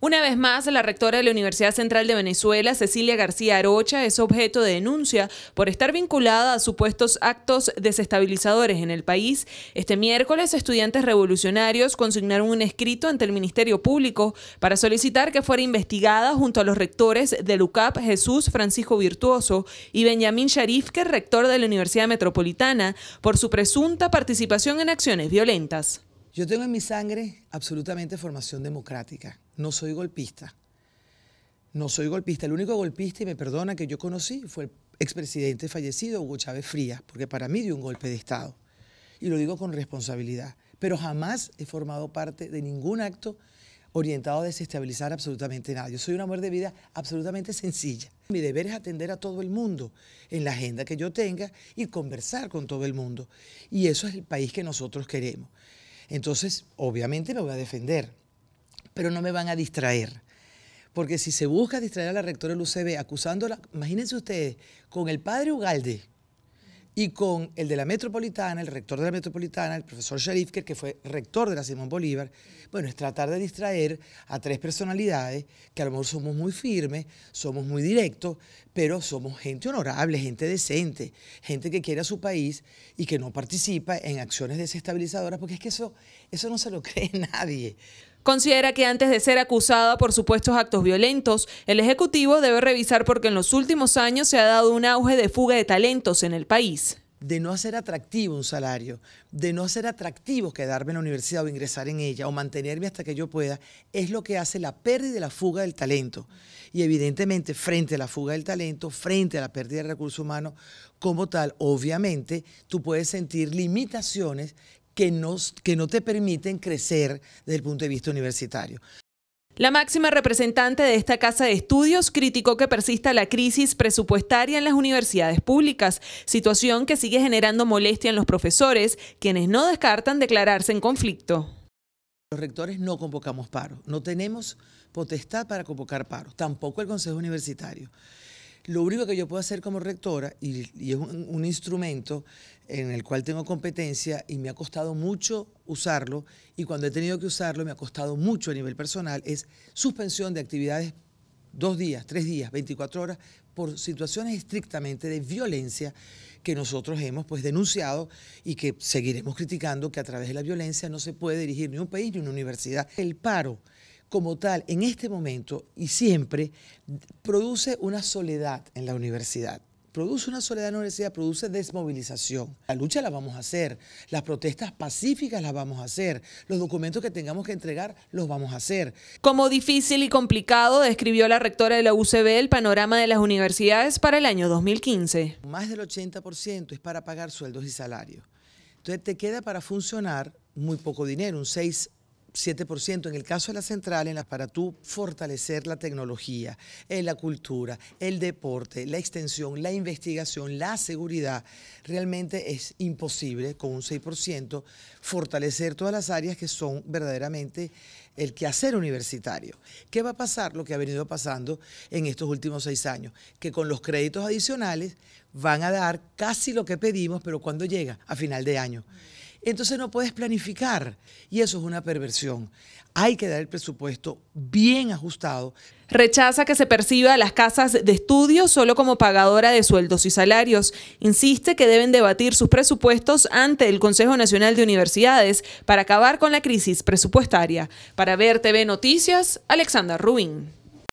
Una vez más, la rectora de la Universidad Central de Venezuela, Cecilia García Arocha, es objeto de denuncia por estar vinculada a supuestos actos desestabilizadores en el país. Este miércoles, estudiantes revolucionarios consignaron un escrito ante el Ministerio Público para solicitar que fuera investigada junto a los rectores de Lucap, Jesús Francisco Virtuoso y Benjamín Sharifke, rector de la Universidad Metropolitana, por su presunta participación en acciones violentas. Yo tengo en mi sangre absolutamente formación democrática. No soy golpista. No soy golpista. El único golpista, y me perdona, que yo conocí fue el expresidente fallecido Hugo Chávez Frías, porque para mí dio un golpe de Estado. Y lo digo con responsabilidad. Pero jamás he formado parte de ningún acto orientado a desestabilizar absolutamente nada. Yo soy una mujer de vida absolutamente sencilla. Mi deber es atender a todo el mundo en la agenda que yo tenga y conversar con todo el mundo. Y eso es el país que nosotros queremos. Entonces, obviamente me voy a defender, pero no me van a distraer. Porque si se busca distraer a la rectora del UCB acusándola, imagínense ustedes, con el padre Ugalde, y con el de la Metropolitana, el rector de la Metropolitana, el profesor Sharifker, que fue rector de la Simón Bolívar, bueno, es tratar de distraer a tres personalidades que a lo mejor somos muy firmes, somos muy directos, pero somos gente honorable, gente decente, gente que quiere a su país y que no participa en acciones desestabilizadoras, porque es que eso, eso no se lo cree nadie. Considera que antes de ser acusada por supuestos actos violentos, el Ejecutivo debe revisar porque en los últimos años se ha dado un auge de fuga de talentos en el país de no hacer atractivo un salario, de no hacer atractivo quedarme en la universidad o ingresar en ella o mantenerme hasta que yo pueda, es lo que hace la pérdida y la fuga del talento. Y evidentemente, frente a la fuga del talento, frente a la pérdida de recursos humanos, como tal, obviamente, tú puedes sentir limitaciones que, no te permiten crecer desde el punto de vista universitario. La máxima representante de esta casa de estudios criticó que persista la crisis presupuestaria en las universidades públicas, situación que sigue generando molestia en los profesores, quienes no descartan declararse en conflicto. Los rectores no convocamos paro, no tenemos potestad para convocar paros, tampoco el Consejo Universitario. Lo único que yo puedo hacer como rectora, y, es un, instrumento en el cual tengo competencia y me ha costado mucho usarlo, y cuando he tenido que usarlo me ha costado mucho a nivel personal, es suspensión de actividades dos días, tres días, 24 horas, por situaciones estrictamente de violencia que nosotros hemos pues denunciado y que seguiremos criticando que a través de la violencia no se puede dirigir ni un país ni una universidad. El paro como tal en este momento y siempre produce una soledad en la universidad. Produce una soledad en la universidad, produce desmovilización. La lucha la vamos a hacer, las protestas pacíficas las vamos a hacer, los documentos que tengamos que entregar los vamos a hacer. Como difícil y complicado describió la rectora de la UCB el panorama de las universidades para el año 2015. Más del 80% es para pagar sueldos y salarios. Entonces te queda para funcionar muy poco dinero, un 6 7% en el caso de la central, las para tú fortalecer la tecnología, eh, la cultura, el deporte, la extensión, la investigación, la seguridad, realmente es imposible con un 6% fortalecer todas las áreas que son verdaderamente el quehacer universitario. ¿Qué va a pasar? Lo que ha venido pasando en estos últimos seis años, que con los créditos adicionales van a dar casi lo que pedimos, pero cuando llega? A final de año entonces no puedes planificar. Y eso es una perversión. Hay que dar el presupuesto bien ajustado. Rechaza que se perciba a las casas de estudio solo como pagadora de sueldos y salarios. Insiste que deben debatir sus presupuestos ante el Consejo Nacional de Universidades para acabar con la crisis presupuestaria. Para ver TV Noticias, Alexander Rubin.